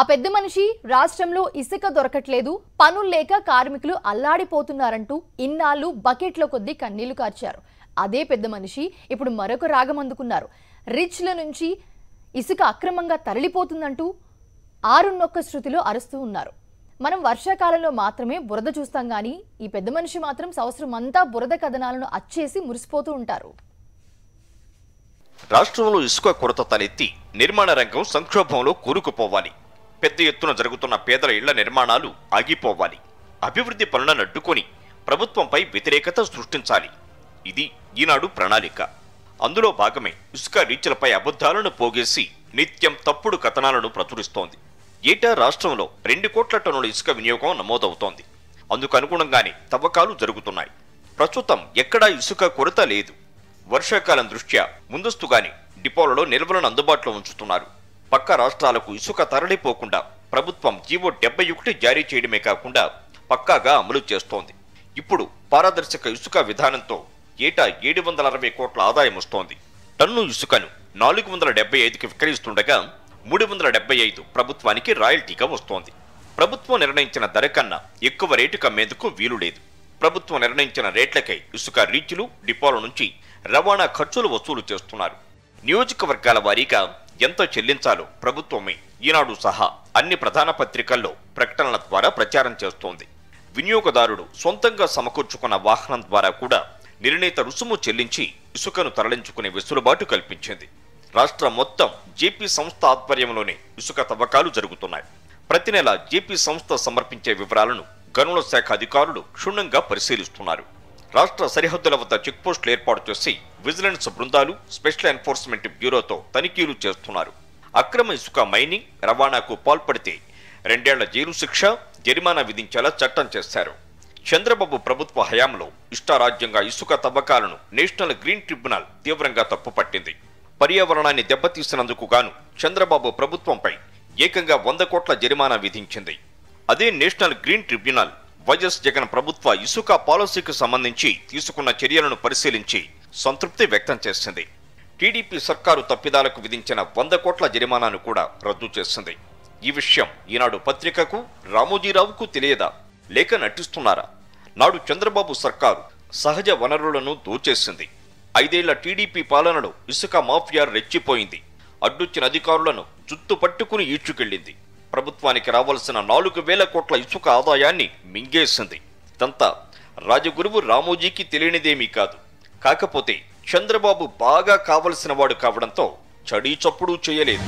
ఆ పెద్ద మనిషి రాష్ట్రంలో ఇసుక దొరకట్లేదు పనులు లేక కార్మికులు అల్లాడిపోతున్నారంటూ ఇన్నాళ్ళు బకెట్ల కొద్దీ కన్నీళ్లు కార్చారు అదే పెద్ద మనిషి ఇప్పుడు మరొక రాగం అందుకున్నారు రిచ్ల నుంచి ఇసుక అక్రమంగా తరలిపోతుందంటూ ఆరున్నొక్క శృతిలో అరుస్తూ ఉన్నారు మనం వర్షాకాలంలో మాత్రమే బురద చూస్తాం కానీ ఈ పెద్ద మనిషి మాత్రం సంవత్సరం అంతా బురద కథనాలను అచ్చేసి మురిసిపోతూ ఉంటారు రాష్ట్రంలో ఇసుక కొరత తలెత్తి నిర్మాణ రంగం సంక్షోభంలో కూరుకుపోవాలి పెద్ద ఎత్తున జరుగుతున్న పేదల ఇళ్ల నిర్మాణాలు ఆగిపోవాలి అభివృద్ధి పనులను అడ్డుకొని ప్రభుత్వంపై వ్యతిరేకత సృష్టించాలి ఇది ఈనాడు ప్రణాళిక అందులో భాగమే ఇసుక రీచ్లపై అబద్ధాలను పోగేసి నిత్యం తప్పుడు కథనాలను ప్రచురిస్తోంది ఏటా రాష్ట్రంలో రెండు కోట్ల టన్నుల ఇసుక వినియోగం నమోదవుతోంది అందుకు అనుగుణంగానే తవ్వకాలు జరుగుతున్నాయి ప్రస్తుతం ఎక్కడా ఇసుక కొరత లేదు వర్షాకాలం దృష్ట్యా ముందస్తుగానే డిపోలలో నిల్వలను అందుబాటులో ఉంచుతున్నారు పక్క రాష్ట్రాలకు ఇసుక తరలిపోకుండా ప్రభుత్వం జీవో డెబ్బై ఒకటి జారీ చేయడమే కాకుండా పక్కాగా అమలు చేస్తోంది ఇప్పుడు పారదర్శక ఇసుక విధానంతో ఏటా ఏడు వందల అరవై కోట్ల ఆదాయం వస్తోంది టన్ను ఇసుకను నాలుగు వందల డెబ్బై ఐదుకి విక్రయిస్తుండగా మూడు వందల డెబ్బై ఐదు ప్రభుత్వానికి రాయల్టీగా వస్తోంది ప్రభుత్వం నిర్ణయించిన ధర కన్నా ఎక్కువ రేటు అమ్మేందుకు వీలు లేదు ప్రభుత్వం నిర్ణయించిన రేట్లకై ఇసుక రీచ్లు డిపోల నుంచి రవాణా ఖర్చులు వసూలు చేస్తున్నారు నియోజకవర్గాల వారీగా ఎంత చెల్లించాలో ప్రభుత్వమే ఈనాడు సహా అన్ని ప్రధాన పత్రికల్లో ప్రకటనల ద్వారా ప్రచారం చేస్తోంది వినియోగదారుడు సొంతంగా సమకూర్చుకున్న వాహనం ద్వారా కూడా నిర్ణీత రుసుము చెల్లించి ఇసుకను తరలించుకునే వెసులుబాటు కల్పించింది రాష్ట్ర మొత్తం జేపీ సంస్థ ఆధ్వర్యంలోనే ఇసుక తవ్వకాలు జరుగుతున్నాయి ప్రతి నెల జేపీ సంస్థ సమర్పించే వివరాలను గనుల శాఖ అధికారులు క్షుణ్ణంగా పరిశీలిస్తున్నారు రాష్ట్ర సరిహద్దుల వద్ద చెక్పోస్టులు ఏర్పాటు చేసి విజిలెన్స్ బృందాలు స్పెషల్ ఎన్ఫోర్స్మెంట్ బ్యూరోతో తనిఖీలు చేస్తున్నారు అక్రమ ఇసుక మైనింగ్ రవాణాకు పాల్పడితే రెండేళ్ల జైలు శిక్ష జరిమానా విధించేలా చట్టం చేశారు చంద్రబాబు ప్రభుత్వ హయాంలో ఇష్టారాజ్యంగా ఇసుక తవ్వకాలను నేషనల్ గ్రీన్ ట్రిబ్యునల్ తీవ్రంగా తప్పుపట్టింది పర్యావరణాన్ని దెబ్బతీసినందుకు గాను చంద్రబాబు ప్రభుత్వంపై ఏకంగా వంద కోట్ల జరిమానా విధించింది అదే national green tribunal YS Jagan ప్రభుత్వ ఇసుక పాలసీకి సంబంధించి తీసుకున్న చర్యలను పరిశీలించి సంతృప్తి వ్యక్తం చేసింది టీడీపీ సర్కారు తప్పిదాలకు విధించిన వంద కోట్ల జరిమానాను కూడా రద్దు చేసింది ఈ విషయం ఈనాడు పత్రికకు రామోజీరావుకు తెలియదా లేక నటిస్తున్నారా నాడు చంద్రబాబు సర్కారు సహజ వనరులను దోచేసింది ఐదేళ్ల టీడీపీ పాలనలో ఇసుక మాఫియా రెచ్చిపోయింది అడ్డొచ్చిన అధికారులను జుత్తు పట్టుకుని ఈడ్చుకెళ్లింది ప్రభుత్వానికి రావాల్సిన నాలుగు వేల కోట్ల ఇసుక ఆదాయాన్ని మింగేసింది ఇదంతా రాజగురువు రామోజీకి తెలియనిదేమీ కాదు కాకపోతే చంద్రబాబు బాగా కావలసిన వాడు కావడంతో చడీ చప్పుడు చేయలేదు